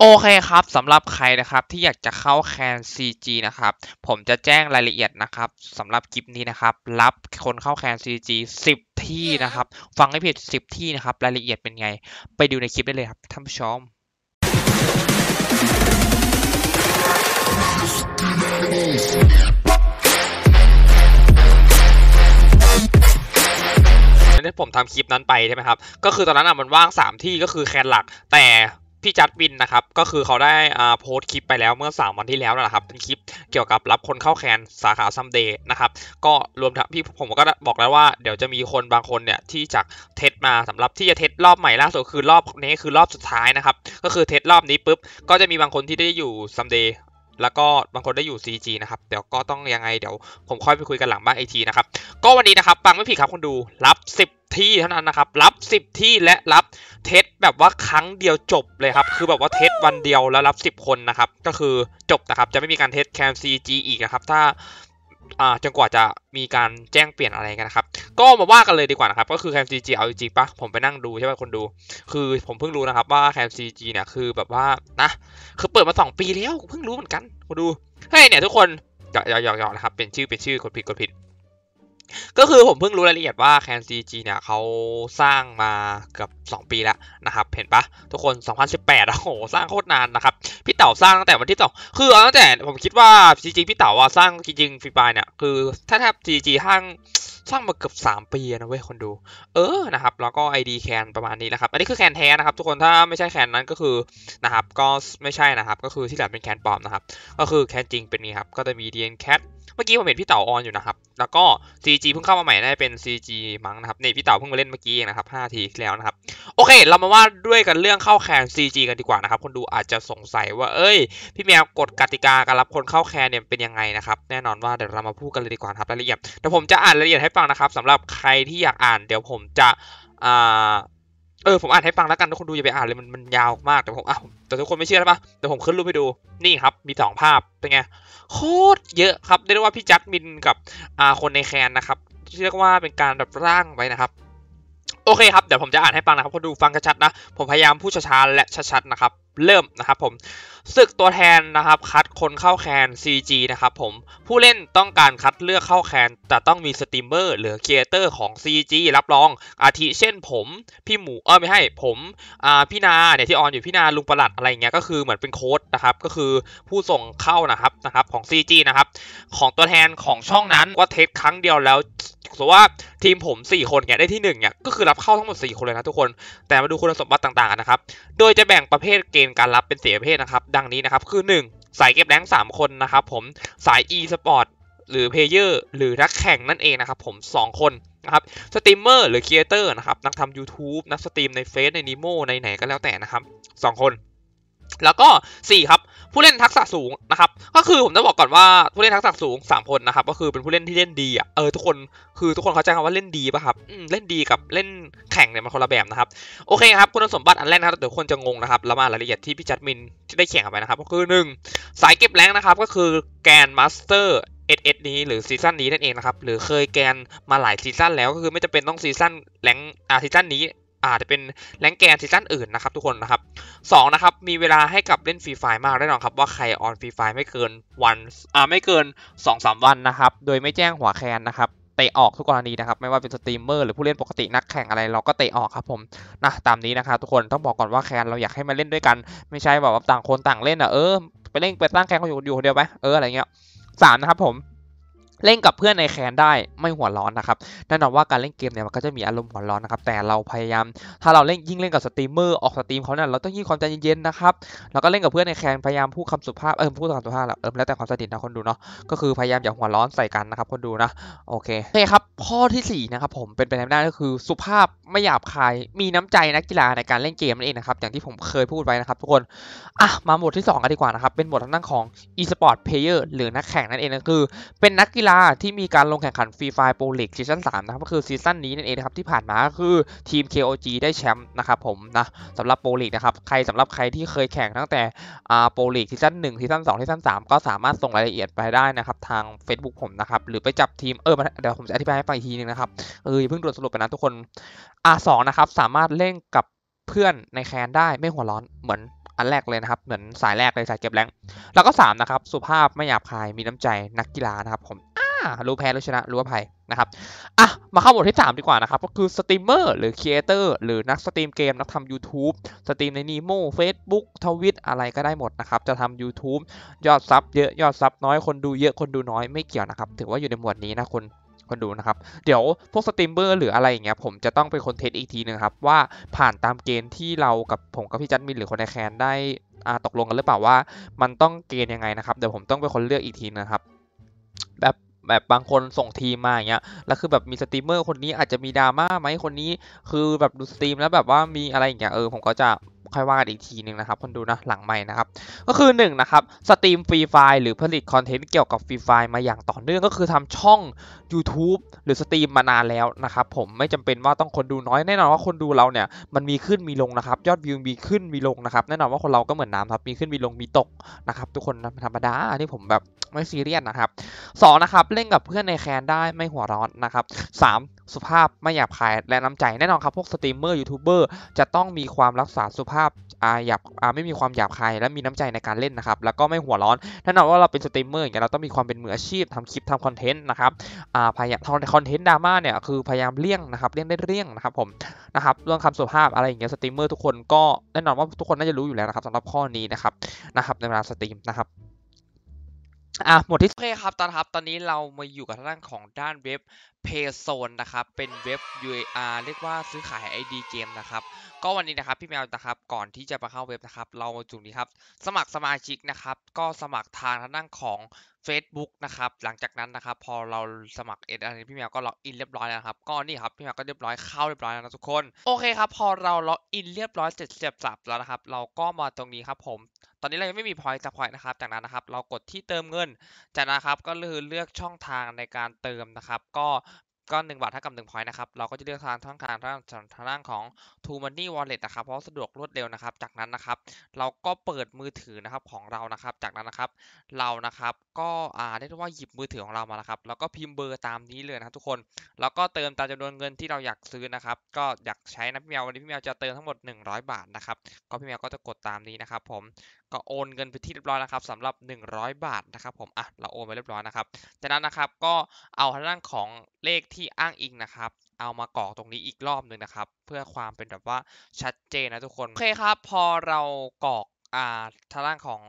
โอเคครับสำหรับใครนะครับที่อยากจะเข้าแคน CG นะครับผมจะแจ้งรายละเอียดนะครับสำหรับคลิปนี้นะครับรับคนเข้าแคน CG 10 ที่นะครับฟังให้ผิด 10 ที่นะครับรายละเอียดเป็นไง ไปดูในคลิปได้เลยครับท่านผู้ชมที่ผมทำคลิปนั้นไปใช่ไหมครับก็คือตอนนั้นอ่ะมันว่าง 3 ที่ก็คือแคนหลัก แต่พี่จัดวินนะครับก็คือเขาได้อ่าโพสต์คลิปไปแล้วเมื่อ 3 วันที่แล้วนะครับ เป็นคลิปเกี่ยวกับรับคนเข้าแคนสาขาซัมเดย์นะครับก็รวมทั้งพี่ผมก็บอกแล้วว่าเดี๋ยวจะมีคนบางคนเนี่ยที่จากเทสมาสำหรับที่จะเทสรอบใหม่ล่าสุดคือรอบนี้คือรอบสุดท้ายนะครับก็คือเทสรอบนี้ปุ๊บ ก็จะมีบางคนที่ได้อยู่ซัมเดย์แล้วก็บางคนได้อยู่ CG นะครับเดี๋ยวก็ต้องยังไงเดี๋ยวผมค่อยไปคุยกันหลังบ้านไอทีนะครับก็วันนี้นะครับฟังไม่ผิดครับคนดูรับ10ที่เท่านั้นนะครับรับ10ที่และรับเทสแบบว่าครั้งเดียวจบเลยครับคือแบบว่าเทสวันเดียวแล้วรับ 10 คนนะครับก็คือจบนะครับจะไม่มีการเทสแคม CG อีกนะครับถ้าอ่าจนกว่าจะมีการแจ้งเปลี่ยนอะไรกันนะครับก็มาว่ากันเลยดีกว่านะครับ ก็คือแคมซีจีเอาจริงปะผมไปนั่งดูใช่ไหมคนดู คือผมเพิ่งรู้นะครับว่าแคมซีจีเนี่ยคือแบบว่านะคือเปิดมา2ปีแล้วเพิ่งรู้เหมือนกันมาดูเฮ้ยเนี่ยทุกคนหยอกหยอกนะครับ เป็นชื่อเป็นชื่อคนผิดคนผิดก็คือผมเพิ่งรู้รายละเอียดว่าแคนซีจีเนี่ยเขาสร้างมาเกือบ2 ปีแล้วนะครับเห็นปะทุกคน 2018โอ้โหสร้างโคตรนานนะครับพี่เต๋าสร้างตั้งแต่วันที่สองคือตั้งแต่ผมคิดว่าซีจีพี่เต๋าว่าสร้างจริงๆฟรีไฟเนี่ยคือถ้าแทบซีจีห้างสร้างมาเกือบ 3 ปีนะเว้ยคนดู เออนะครับแล้วก็ ID แคนประมาณนี้นะครับอันนี้คือแคนแท้นะครับทุกคนถ้าไม่ใช่แคนนั้นก็คือนะครับก็ไม่ใช่นะครับก็คือที่เหลือเป็นแคนปลอมนะครับก็คือแคนจริงเป็นนี้ครับก็จะมี DN Cat เมื่อกี้ผมเห็นพี่เต่าออนอยู่นะครับ แล้วก็ CG เพิ่งเข้ามาใหม่ได้เป็น CG มั้งนะครับนี่พี่เต่าเพิ่งมาเล่นเมื่อกี้เองนะครับ 5 ทีแล้วนะครับ โอเค เรามาว่าด้วยกันเรื่องเข้าแคน CG กันดีกว่านะครับคนดูอาจจะสงสัยว่าเอ้ยพี่แมวกดกติกาการรับคนเข้าแคนเนี่ยเป็นยังไงนะครับแน่นอนว่าเดี๋ยวเรามาพูดกันเลยดีกว่าครับรายละเอียดแต่ผมจะอ่านรายละเอียดให้ฟังนะครับสำหรับใครที่อยากอ่านเดี๋ยวผมจะอ่าเออ ผมอ่านให้ฟังแล้วกัน ทุกคนดูอย่าไปอ่านเลย มันมันยาวมาก แต่ผมอ่ะแต่ทุกคนไม่เชื่อใช่ปะแต่ผมขึ้นรูปให้ดูนี่ครับ มีสองภาพเป็นไงโคตรเยอะครับเรียกว่าพี่จัดมินกับ อ่าคนในแคนนะครับเรียกว่าเป็นการแบบร่างไว้นะครับโอเคครับเดี๋ยวผมจะอ่านให้ฟังนะครับพอดูฟังชัดๆนะผมพยายามพูดช้าๆและชัดๆนะครับ เริ่มนะครับผมศึกตัวแทนนะครับคัดคนเข้าแคน CG นะครับผม ผู้เล่นต้องการคัดเลือกเข้าแคนจะต้องมีสตรีมเมอร์หรือครีเอเตอร์ของ CG รับรองอาทิเช่นผม พี่หมู เออไม่ให้ผมอ่าพี่นาเนี่ย ที่ออนอยู่พี่นาลุงประหลัดอะไรเงี้ยก็คือเหมือนเป็นโค้ดนะครับก็คือผู้ส่งเข้านะครับนะครับของ CG นะครับของตัวแทนของช่องนั้นว่าเทสครั้งเดียวแล้วสมมติว่าทีมผม 4 คนเนี่ยได้ที่1เนี่ยก็คือรับเข้าทั้งหมด 4 คนเลยนะทุกคน แต่มาดูคุณสมบัติต่างๆนะครับ โดยจะแบ่งประเภทเกณฑ์การรับเป็น4ประเภทนะครับ ดังนี้นะครับคือ1สายเก็บแรง3 คนนะครับ ผมสาย e สปอร์ตหรือเพลเยอร์หรือนักแข่งนั่นเองนะครับผม 2 คนนะครับสตรีมเมอร์หรือครีเอเตอร์นะครับ นักทำยูทูบนักสตรีมในเฟซในนิโมในไหนก็แล้วแต่นะครับ 2 คน แล้วก็ 4 ครับผู้เล่นทักษะสูงนะครับก็คือผมจะบอกก่อนว่าผู้เล่นทักษะสูง 3 คนนะครับก็คือเป็นผู้เล่นที่เล่นดีอ่ะเออทุกคนคือทุกคนเข้าใจคำว่าเล่นดีป่ะครับเล่นดีกับเล่นแข่งเนี่ยมันคนละแบบนะครับโอเคครับคุณสมบัติอันแรกนะครับเดี๋ยวคนจะงงนะครับแล้วมารายละเอียดที่พี่จัดมินที่ได้เขียนเอาไปนะครับก็คือ 1 สายเก็บแรงนะครับก็คือแกน มาสเตอร์เอ็ดเอ็ดนี้หรือซีซั่นนี้นั่นเองนะครับหรือเคยแกนมาหลายซีซั่นแล้วก็คือไม่จะเป็นต้องซีซั่นแรงอ่าซีซั่นนี้อาจจะเป็นแรงแกนซีซั่นอื่นนะครับ ทุกคนนะครับ2นะครับมีเวลาให้กับเล่นฟรีไฟมากแน่นอนครับ ว่าใครออนฟรีไฟไม่เกินวันอ่าไม่เกิน2-3วันนะครับ โดยไม่แจ้งหัวแคนนะครับเตะออกทุกกรณีนะครับไม่ว่าเป็นสตรีมเมอร์หรือผู้เล่นปกตินักแข่งอะไรเราก็เตะออกครับผมนะตามนี้นะครับ ทุกคนต้องบอกก่อนว่าแคนเราอยากให้มาเล่นด้วยกัน ไม่ใช่แบบว่าต่างคนต่างเล่นอ่ะเออไปเล่นไปตั้งแคนเขาอยู่อยู่คนเดียวไหมเอออะไรเงี้ยสามนะครับผมเล่นกับเพื่อนในแคนได้ไม่หัวร้อนนะครับแน่นอนว่าการเล่นเกมเนี่ยมันก็จะมีอารมณ์หัวร้อนนะครับแต่เราพยายามถ้าเราเล่นยิ่งเล่นกับสตรีมเมอร์ออกสตรีมเขาเนี่ยเราต้องยิ่งความใจเย็นๆนะครับแล้วก็เล่นกับเพื่อนในแคนพยายามพูดคำสุภาพเออพูดคำสุภาพแล้วเออแล้วแต่ความสนิทนะคนดูเนาะก็คือพยายามอย่าหัวร้อนใส่กันนะครับคนดูนะโอเคโอเคครับข้อที่4นะครับผมเป็นไปได้ก็คือ สุภาพไม่หยาบคาย มีน้ำใจนักกีฬาในการเล่นเกมนั่นเองนะครับอย่างที่ผมเคยพูดไว้นะครับทุกคนอ่ะมาหมดที่2กันดีกว่านะครับเป็นหมดทางด้านของ e-sport player หรือนักแข่งนั่นเองก็คือ เป็นนักกีฬาที่มีการลงแข่งขันฟรีไฟโปรล็กซีซั่น3นะครับก็คือซีซั่นนี้นั่นเองนะครับที่ผ่านมาก็คือทีม KOG ได้แชมป์นะครับผมนะสำหรับโปรล็กนะครับใครสำหรับใครที่เคยแข่งตั้งแต่โปรล็กซีซั่น1ซีซั่น2ซีซั่น3ก็สามารถส่งรายละเอียดไปได้นะครับทาง Facebook ผมนะครับหรือไปจับทีม เออเดี๋ยวผมจะอธิบายให้ฟังอีกทีนึงนะครับเออเพิ่งด่วนสรุปไปนะทุกคนอ่สองนะครับสามารถเล่นกับเพื่อนในแคนได้ไม่หัวร้อนเหมือนอันแรกเลยนะครับ เหมือนสายแรกเลย สายเก็บแรง แล้วก็3นะครับสุภาพไม่หยาบคายมีน้ำใจนักกีฬานะครับผมรู้แพ้รู้ชนะ รู้าภัยนะครับอ่ะมาเข้าหมวดที่ 3 ดีกว่านะครับ ก็คือสตรีมเมอร์หรือครีเอเตอร์หรือนักสตรีมเกมนักทำ YouTube สตรีมในนีโม่เฟ e บุ o k ทวิตอะไรก็ได้หมดนะครับ จะทำ YouTube ยอดซับเยอะยอดซับ น้อยคนดูเยอะคนดูน้อยไม่เกี่ยวนะครับถือว่าอยู่ในหมวดนี้นะคุณคนดูนะครับ เดี๋ยวพวกสตรีมเมอร์หรืออะไรอย่างเงี้ย ผมจะต้องเป็นคนเทสอีกทีนึงครับว่าผ่านตามเกณฑ์ที่เรา กับผมกับพี่จัดมินหรือคนในแคนได้ตกลงกันหรือเปล่าว่า มันต้องเกณฑ์ยังไงนะครับเดี๋ยวผมต้องเป็นคนเลือกอีกทีนะครับ แบบแบบบางคนส่งทีมมาอย่างเงี้ยแล้วคือแบบมีสตรีมเมอร์คนนี้อาจจะมีดราม่าไหมคนนี้คือแบบดูสตรีมแล้วแบบว่ามีอะไรอย่างเงี้ยเออผมก็จะค่อยว่ากันอีกทีนึงนะครับคนดูนะหลังใหม่นะครับก็คือ1นนะครับสตรีมฟรีไฟล์หรือผลิตคอนเทนต์เกี่ยวกับฟรีไฟล์มาอย่างต่อเนื่องก็คือทำช่อง YouTube หรือสตรีมมานานแล้วนะครับผมไม่จำเป็นว่าต้องคนดูน้อยแน่นอนว่าคนดูเราเนี่ยมันมีขึ้นมีลงนะครับ ยอดวิวมีขึ้นมีลงนะครับ แน่นอนว่าคนเราก็เหมือนน้ำครับมีขึ้นมีลงมีตกนะครับทุกคนธรรมดาที่ผมแบบไม่ซีเรียสนะครับ2นะครับเล่นกับเพื่อนในแคนได้ไม่หัวร้อนนะครับ 3 สุภาพไม่หยาบคายและน้ำใจแน่นอนครับพวกสตรีมเมอร์ยูทูบเบอร์จะต้องมีความรักษาสุภาพภาพอาหยาบอาไม่มีความหยาบคายและมีน้ำใจในการเล่นนะครับแล้วก็ไม่หัวร้อนแน่นอนว่าเราเป็นสตรีมเมอร์อย่างเงี้ยเราต้องมีความเป็นมืออาชีพทำคลิปทำคอนเทนต์นะครับอ่าพยายามทำคอนเทนต์ดราม่าเนี่ยคือพยายามเลี่ยงนะครับเลี่ยงได้เลี่ยงนะครับผมนะครับเรื่องคำสุภาพอะไรอย่างเงี้ยสตรีมเมอร์ทุกคนก็แน่นอนว่าทุกคนน่าจะรู้อยู่แล้วนะครับสำหรับข้อนี้นะครับนะครับในเวลาสตรีมนะครับอ่ะหมดที่โอเคครับ ตอนครับตอนนี้เรามาอยู่กับทางด้านของด้านเว็บ p a y z o n e นะครับเป็นเว็บ UAR เรียกว่าซื้อขาย ID เกมนะครับก็วันนี้นะครับพี่แมวนะครับก่อนที่จะมาเข้าเว็บนะครับเรามาจุ่มนี้ครับสมัครสมาชิกนะครับก็สมัครทางทางด้านของ Facebook นะครับหลังจากนั้นนะครับพอเราสมัครเอ็ดอันนี้พี่แมวก็ล็อกอินเรียบร้อยแล้วครับ ก็นี่ครับพี่แมวก็เรียบร้อยเข้าเรียบร้อยแล้วนะทุกคนโอเคครับพอเราล็อกอินเรียบร้อยเสร็จเสียบสับแล้วนะครับเราก็มาตรงนี้ครับผมอนนี้เรายังไม่มีพอยต์จากอ o i n นะครับ จากนั้นนะครับ เรากดที่เติมเงิน จากนั้นครับก็คือเลือกช่องทางในการเติมนะครับ ก็ก็1บาทเท่ากับ1 point นะครับ เราก็จะเลือกทางทางทางทางทางดานของ t o Money Wallet นะครับ เพราะสะดวกรวดเร็วนะครับจากนั้นนะครับเราก็เปิดมือถือนะครับของเรานะครับ จากนั้นนะครับเรานะครับก็อ่าเรียกว่าหยิบมือถือของเรามานะครับ แล้วก็พิมพ์เบอร์ตามนี้เลยนะครับทุกคนแล้วก็เติมตามจำนวนเงินที่เราอยากซื้อนะครับ ก็อยากใช้นะพี่เมียววันนี้พี่เมียวจะเติมทั้งหมด 100 บาทนะครับก็พี่เมียวก็จะกดตามนี้นะครับผมก็โอนเงินไปที่เรียบร้อยนะครับสำหรับ 100 บาทนะครับผมอ่ะเราโอนไปเรียบร้อยนะครับจากนั้นนะครับก็เอาทางด้านของเลขทที่อ้างอิงนะครับ เอามากรอกตรงนี้อีกรอบหนึ่งนะครับ เพื่อความเป็นแบบว่าชัดเจนนะทุกคนโอเคครับพอเรากรอกอ่าทางด้านของ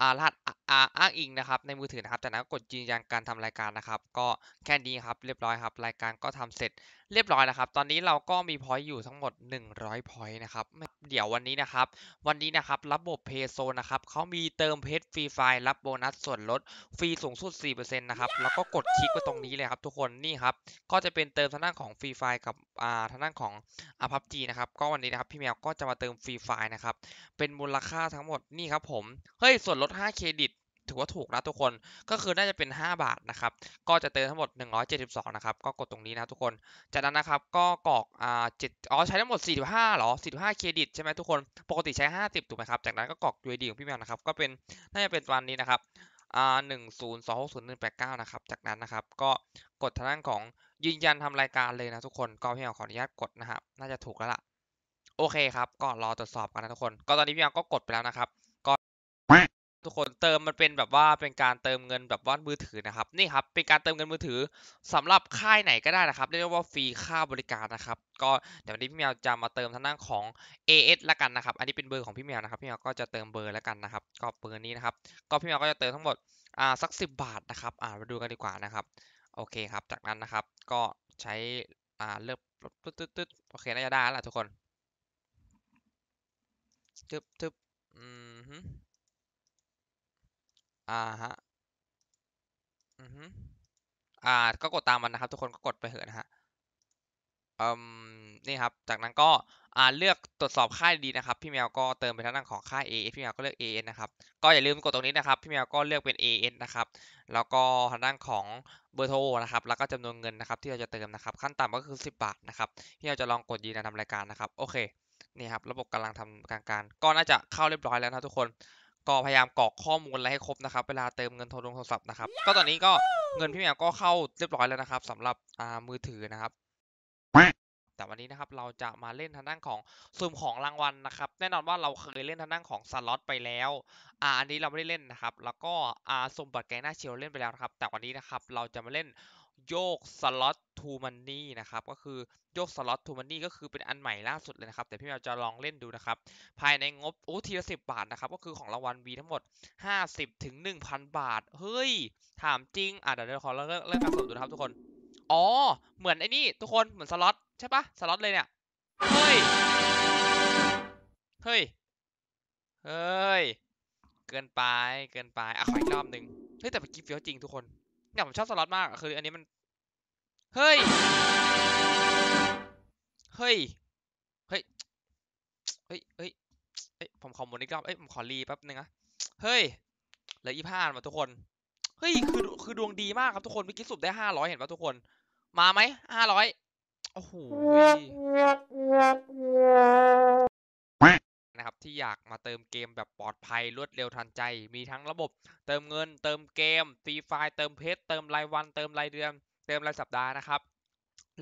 อ่ารหัสอ่าอ้างอิงนะครับในมือถือนะครับจากนั้นกดยืนยันการทำรายการนะครับก็แค่นี้ครับเรียบร้อยครับรายการก็ทำเสร็จเรียบร้อยแล้วครับตอนนี้เราก็มีพอยต์อยู่ทั้งหมด 100 พอยต์นะครับเดี๋ยววันนี้นะครับวันนี้นะครับระบบเพโซนะครับเขามีเติมเพชรฟรีไฟล์รับโบนัสส่วนลดฟรีสูงสุด4%นะครับแล้วก็กดคลิกไว้ตรงนี้เลยครับทุกคนนี่ครับก็จะเป็นเติมทางด้านของฟรีไฟล์กับอ่าทางด้านของอาพับจีนะครับก็วันนี้นะครับพี่แมวก็จะมาเติมฟรีไฟล์นะครับ เป็นมูลค่าทั้งหมดนี่ครับผมเฮ้ยส่วนลด 5 เครดิตถือว่าถูกนะทุกคน ก็คือน่าจะเป็น 5 บาทนะครับ ก็จะเติมทั้งหมด 172นะครับ ก็กดตรงนี้นะทุกคน จากนั้นนะครับก็กรอกอ่าเอ๋อใช้ทั้งหมด45หรอ45เครดิต ใช่ไหมทุกคน ปกติใช้50ถูกไหมครับ จากนั้นก็กรอก UID ของพี่แมวนะครับก็เป็นน่าจะเป็นวันนี้นะครับอ่าหนึ่งศูนย์สองหกศูนย์หนึ่งแปดเก้านะครับ จากนั้นนะครับก็กดทางด้านของยืนยันทำรายการเลยนะทุกคนก็พี่แมวขออนุญาตกดนะครับ น่าจะถูกแล้วล่ะโอเคครับก็รอตรวจสอบกันนะทุกคน ก็ตอนนี้พี่แมวก็กดไปแล้วนะครับทุกคนเติมมันเป็นแบบว่าเป็นการเติมเงินแบบว่ามือถือนะครับนี่ครับเป็นการเติมเงินมือถือสำหรับค่ายไหนก็ได้นะครับเรียกว่าฟรีค่าบริการนะครับ ก็เดี๋ยววันนี้พี่เมียวจะมาเติมทางด้านของ AS ละกันนะครับ อันนี้เป็นเบอร์ของพี่เมียวนะครับ พี่เมียวก็จะเติมเบอร์ละกันนะครับก็เบอร์นี้นะครับก็พี่เมียวก็จะเติมทั้งหมดอ่าสักสิบาทนะครับ อ่ามาดูกันดีกว่านะครับ โอเคครับ จากนั้นนะครับ ก็ใช้อ่าเลือกตึ๊ดตึ๊ดตึ๊ดโอเคน่าจะได้แล้วทุกคนตึ๊บตึ๊บอืมอ่าฮะ อือฮึอ่า ก็กดตามมันนะครับ ทุกคนก็กดไปเถอะนะฮะ อืม นี่ครับ จากนั้นก็ อ่า เลือกตรวจสอบค่ายดีนะครับพี่แมวก็เติมไปทั้งด้านของค่าย AS พี่แมวก็เลือก AS นะครับ ก็อย่าลืมกดตรงนี้นะครับพี่แมวก็เลือกเป็น AS นะครับ แล้วก็ทางด้านของเบอร์โทรนะครับ แล้วก็จำนวนเงินนะครับ ที่เราจะเติมนะครับขั้นต่ำก็คือ10บาทนะครับที่เราจะลองกดยืนทำรายการ นะครับโอเค นี่ครับระบบกำลังทำการการก็น่าจะเข้าเรียบร้อยแล้วนะทุกคนก็พยายามกรอกข้อมูลอะไรให้ครบนะครับเวลาเติมเงินโทรศัพท์นะครับก็ตอนนี้ก็เงินพี่แมวก็เข้าเรียบร้อยแล้วนะครับ สำหรับอ่ามือถือนะครับ แต่วันนี้นะครับ เราจะมาเล่นทางด้านของสุ่มของรางวัลนะครับ แน่นอนว่าเราเคยเล่นทางด้านของสล็อตไปแล้วอ่าอันนี้เราไม่ได้เล่นนะครับ แล้วก็อ่าสุ่มบัตรแกงหน้าเชียวเล่นไปแล้วครับ แต่วันนี้นะครับเราจะมาเล่นโยก สล็อตทูมันนี่นะครับก็คือโยกสล็อตทูมันนี่ก็คือเป็นอันใหม่ล่าสุดเลยนะครับ แต่พี่แมวจะลองเล่นดูนะครับ ภายในงบโอ้ทีละสิบาทนะครับ ก็คือของ รางวัลวีทั้งหมด 50ถึง1,000 บาท เฮ้ย ถามจริง อ่ะเดี๋ยวขอเลิมเริมการสมดูนะครับทุกคน อ๋อ เหมือนไอ้นี่ ทุกคนเหมือนสล็อตใช่ปะสล็อตเลยเนี่ย เฮ้ย เฮ้ย เฮ้ยเกินไปเกินไปอ่ะขออีกรอบหนึ่งเฮ้ยแต่เมื่อกี้เฟี้ยวจริงทุกคนเนี่ยผมชอบสล็อตมากคืออันนี้มัน เฮ้ย เฮ้ย เฮ้ยเฮ้ยเฮ้ยผมขอหมดอีกรอบเอ้ยผมขอรีแป๊บนึงนะเฮ้ยเหลืออีพาามาทุกคน เฮ้ยคือคือดวงดีมากครับทุกคนเมื่อกี้สุดได้ห้าร้อยเห็นป่ะทุกคน มาไหมห้าร้อยโอ้โหที่อยากมาเติมเกมแบบปลอดภัยรวดเร็วทันใจ มีทั้งระบบเติมเงิน เติมเกมฟรีไฟล์เติมเพชรเติมรายวัน เติมรายเดือน เติมรายสัปดาห์นะครับ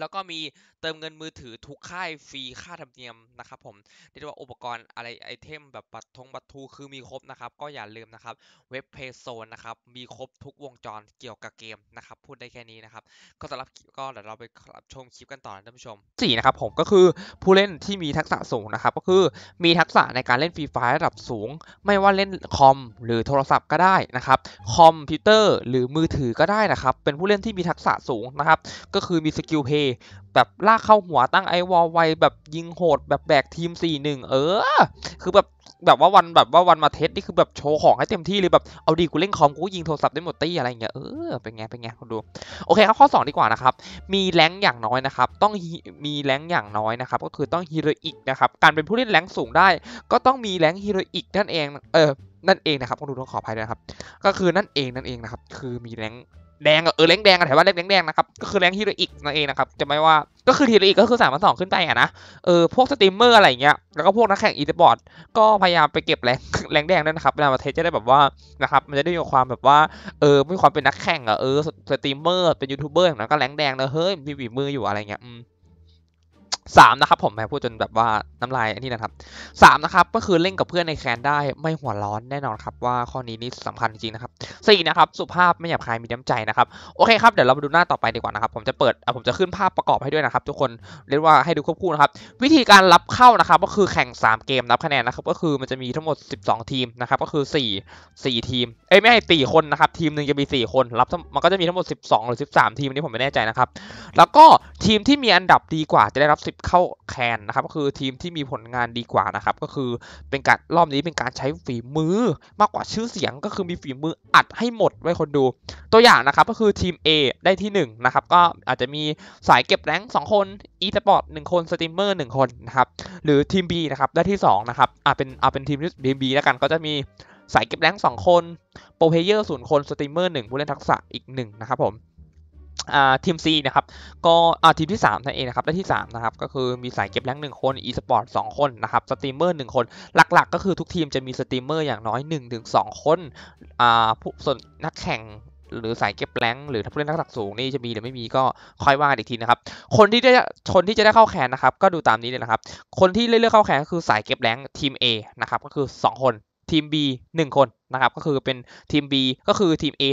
แล้วก็มีเติมเงินมือถือทุกค่ายฟรี ค่าธรรมเนียมนะครับ ผมเรียกว่าอุปกรณ์อะไรไอเทมแบบบัตรทงบัตรทู คือมีครบนะครับก็อย่าลืมนะครับเว็บเพย์โซนนะครับมีครบทุกวงจรเกี่ยวกับเกมนะครับพูดได้แค่นี้นะครับก็สำหรับก็เดี๋ยวเราไปรับชมคลิปกันต่อนะท่านผู้ชมสี่นะครับผมก็คือผู้เล่นที่มีทักษะสูงนะครับ ก็คือมีทักษะในการเล่นฟรีไฟ์ระดับสูง ไม่ว่าเล่นคอมหรือโทรศัพท์ก็ได้นะครับคอมพิวเตอร์หรือมือถือก็ได้นะครับ เป็นผู้เล่นที่มีทักษะสูงนะครับก็คือมีสกิลเพยแบบลากเข้าหัวตั้งไอวอลไวแบบยิงโหดแบบแบกทีมสี่หนึ่งเออคือแบบแบบว่าวันแบบว่าวันมาเทสนี่คือแบบโชว์ของให้เต็มที่เลยแบบเอาดีกูเล่นคอมกูยิงโทรศัพท์ได้หมดตี้อะไรเงี้ยเออเป็นไงเป็นไงคุณดูโอเค ครับข้อ 2 ดีกว่านะครับ มีแรงอย่างน้อยนะครับ ต้องมีแรงอย่างน้อยนะครับก็คือต้องฮีโรอิกนะครับการเป็นผู้เล่นแรงสูงได้ ก็ต้องมีแรงฮีโรอิกนั่นเองเออนั่นเองนะครับคุณดูต้องขออภัยด้วยครับก็คือนั่นเองนั่นเองนะครับคือมีแรงแดงเออแรงแดงอะแต่ว่าแรงแดงนะครับก็คือแรงฮีโรอิกนั่นเองนะครับจะไม่ว่าก็คือฮีโรอิกก็คือสามพันสองขึ้นไปอะนะเออพวกสตรีมเมอร์อะไรเงี้ยแล้วก็พวกนักแข่งอีสปอร์ตก็พยายามไปเก็บแรงแรงแดงด้วยนะครับเวลาเทสจะได้แบบว่านะครับมันจะได้มีความแบบว่าเออมีความเป็นนักแข่งอะเออสตรีมเมอร์เป็นยูทูบเบอร์อย่างนั้นก็แรงแดงลยเฮ้ยมีบีมืออยู่อะไรเงี้ยสามนะครับผมแม่พูดจนแบบว่าน้ำลายอันนี้นะครับสามนะครับก็คือเล่นกับเพื่อนในแคนได้ไม่หัวร้อนแน่นอนครับว่าข้อนี้นี่สำคัญจริงนะครับสี่นะครับสุภาพไม่หยาบคายมีน้ำใจนะครับโอเคครับเดี๋ยวเรามาดูหน้าต่อไปดีกว่านะครับ ผมจะเปิดผมจะขึ้นภาพประกอบให้ด้วยนะครับ ทุกคนเรียกว่าให้ดูควบคู่นะครับวิธีการรับเข้านะครับก็คือแข่ง 3 เกมนับคะแนนนะครับก็คือมันจะมีทั้งหมด 12 ทีมนะครับก็คือ 4 4 ทีมเอ้ยไม่ใช่4คนนะครับทีมหนึ่งจะมี 4คนรับมันก็จะมีทั้งหมด 12 หรือ 13 ทีมนี้ผมไม่แน่ใจนะครับแล้วก็ทีมที่มีอันดับดีกว่าจะได้รับเข้าแคนนะครับก็คือทีมที่มีผลงานดีกว่านะครับก็คือเป็นการรอบนี้เป็นการใช้ฝีมือ มากกว่าชื่อเสียง ก็คือมีฝีมืออัดให้หมดไว้คนดู ตัวอย่างนะครับก็คือทีม A ได้ที่1นะครับก็อาจจะมีสายเก็บแรงสองคน e ตหนึ่งคนสตรีมเมอร์หนึ่งคนนะครับหรือทีม B นะครับได้ที่2นะครับอาาเป็นเอาเป็นทีมทีม B แล้วกันก็จะมีสายเก็บแรงสองคนโปรเพเยอร์ศูนย์คนสตรีมเมอร์หนึ่งผู้เล่นทักษะอีกหนึ่งนะครับผมทีม C นะครับ ก็ทีมที่3นั่นเองนะครับและที่3นะครับ ก็คือมีสายเก็บแรงหนึ่งคน อีสปอร์ตสองคนนะครับ สตรีมเมอร์หนึ่งคน หลักๆ ก็คือทุกทีมจะมีสตรีมเมอร์อย่างน้อย1-2คนอ่าผู้ส่วนนักแข่งหรือสายเก็บแรงหรือถ้าผู้เล่นนักักสูงนี่จะมีหรือไม่มีก็ค่อยว่ากันอีกทีนะครับ คนที่ได้คนที่จะได้เข้าแข่งนะครับ ก็ดูตามนี้เลยนะครับ คนที่เลือกเข้าแข่งก็คือสายเก็บแรงทีม A นะครับ ก็คือ 2 คน ทีม B 1 คนนะครับก็คือเป็นทีม B ก็คือทีม A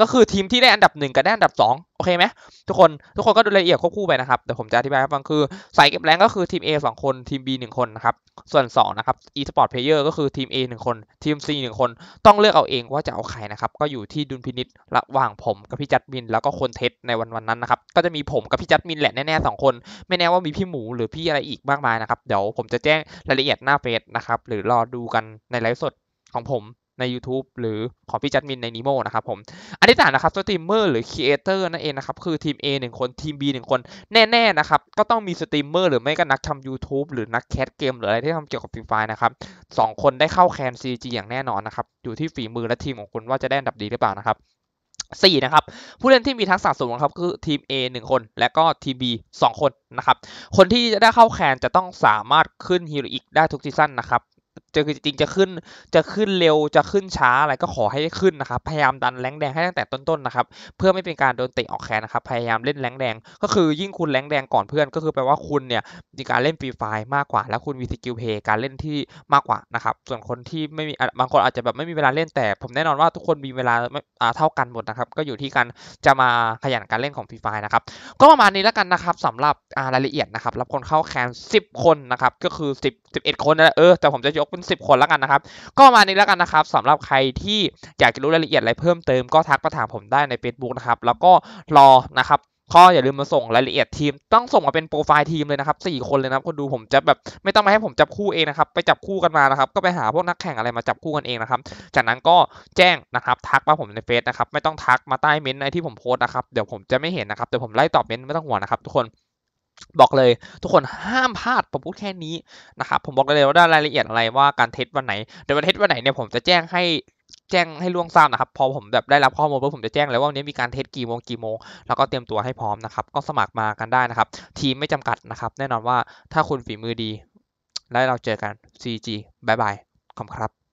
ก็คือทีมที่ได้อันดับ 1กับได้อันดับ2โอเคไหมทุกคนทุกคนก็ดูรายละเอียดควบคู่ไปนะครับเดี๋ยวผมจะอธิบายให้ฟังคือสายเก็บแรงก็คือทีม A 2 คนทีม B 1 คนนะครับส่วน2นะครับ e-sport player ก็คือทีม A 1 คนทีม C 1คนต้องเลือกเอาเองว่าจะเอาใครนะครับก็อยู่ที่ดุลพินิษระหว่างผมกับพี่จัดมิน แล้วก็คนเทสในวันวันนั้นนะครับก็จะมีผมกับพี่จัดมินแหละแน่ๆ2คนไม่แน่ว่ามีพี่หมู หรือพี่อะไรอีกมากมายนะครับเดี๋ยวผมจะแจ้งรายละเอียดหน้าเฟซนะครับหรือรอดูกันในไลฟ์สดของผมใน YouTube หรือของพี่จัดมินใน Nemo นะครับผมอันที่สามนะครับสตรีมเมอร์หรือครีเอเตอร์นั่นเองนะครับคือทีม A 1 คนทีม B 1 คน แน่ ๆนะครับก็ต้องมีสตรีมเมอร์หรือไม่ก็นักทำ YouTube หรือนักแคสเกม หรืออะไรที่ทำเกี่ยวกับฟรมไฟนะครับสองคนได้เข้าแคนจีอย่างแน่นอนนะครับ อยู่ที่ฝีมือและทีมของคุณว่าจะได้อันดับดีหรือเปล่านะครับ4นะครับ ผู้เล่นที่มีทักษะสูงครับคือทีม A 1 คนและก็ทีม B 2 คนนะครับ คนที่จะได้เข้าแคนจะต้องสามารถขึ้นฮีโรอีกได้ทุกซีซั่นนะครับจะคือจริงจะขึ้นจะขึ้นเร็วจะขึ้นช้าอะไรก็ขอให้ขึ้นนะครับพยายามดันแรงแดงให้ตั้งแต่ต้นๆนะครับเพื่อไม่เป็นการโดนเตะออกแขนนะครับพยายามเล่นแรงแดงก็คือยิ่งคุณแรงแดงก่อนเพื่อนก็คือแปลว่าคุณเนี่ยมีการเล่นฟรีไฟมากกว่า แล้วคุณมีสกิลเพย์การเล่นที่มากกว่านะครับส่วนคนที่ไม่มีบางคนอาจจะแบบไม่มีเวลาเล่น แต่ ผมแน่นอนว่าทุกคนมีเวลาเท่ากันหมดนะครับก็อยู่ที่การจะมาขยันการเล่นของฟรีไฟนะครับก็ประมาณนี้แล้วกันนะครับสำหรับรายละเอียดนะครับรับคนเข้าแคมป์บคนนะครับก็คือ10 11คนนะเออแต่ผมจะยกเป็น10 คนแล้วกันนะครับ ก็มานี้แล้วกันนะครับ สำหรับใครที่อยากจะรู้รายละเอียดอะไรเพิ่มเติม ก็ทักมาถามผมได้ใน Facebook นะครับ แล้วก็รอนะครับก็อย่าลืมมาส่งรายละเอียดทีม ต้องส่งมาเป็นโปรไฟล์ทีมเลยนะครับ4คนเลยนะครับคนดูผมจะแบบไม่ต้องมาให้ผมจับคู่เองนะครับ ไปจับคู่กันมานะครับ ก็ไปหาพวกนักแข่งอะไรมาจับคู่กันเองนะครับ จากนั้นก็แจ้งนะครับทักมาผมในเฟซนะครับ ไม่ต้องทักมาใต้เม้นในที่ผมโพสนะครับ เดี๋ยวผมจะไม่เห็นนะครับ เดี๋ยวผมไล่ตอบเม้นไม่ต้องห่วงนะครับทุกคนบอกเลยทุกคนห้ามพลาดผมพูดแค่นี้นะครับ ผมบอกเลยว่าได้รายละเอียดอะไร ว่าการ เทสวันไหนเดี๋ยววันเทสวันไหนเนี่ยผมจะแจ้งให้แจ้งให้ล่วงทราบนะครับ พอผมแบบได้รับข้อมูลปุ๊บผมจะแจ้งเลยว่าวันนี้มีการเทสกี่โมงกี่โมงแล้วก็เตรียมตัวให้พร้อมนะครับก็สมัครมากันได้นะครับ ทีมไม่จำกัดนะครับ แน่นอนว่าถ้าคุณฝีมือดีแล้วเราเจอกัน CG บายบายขอบครับ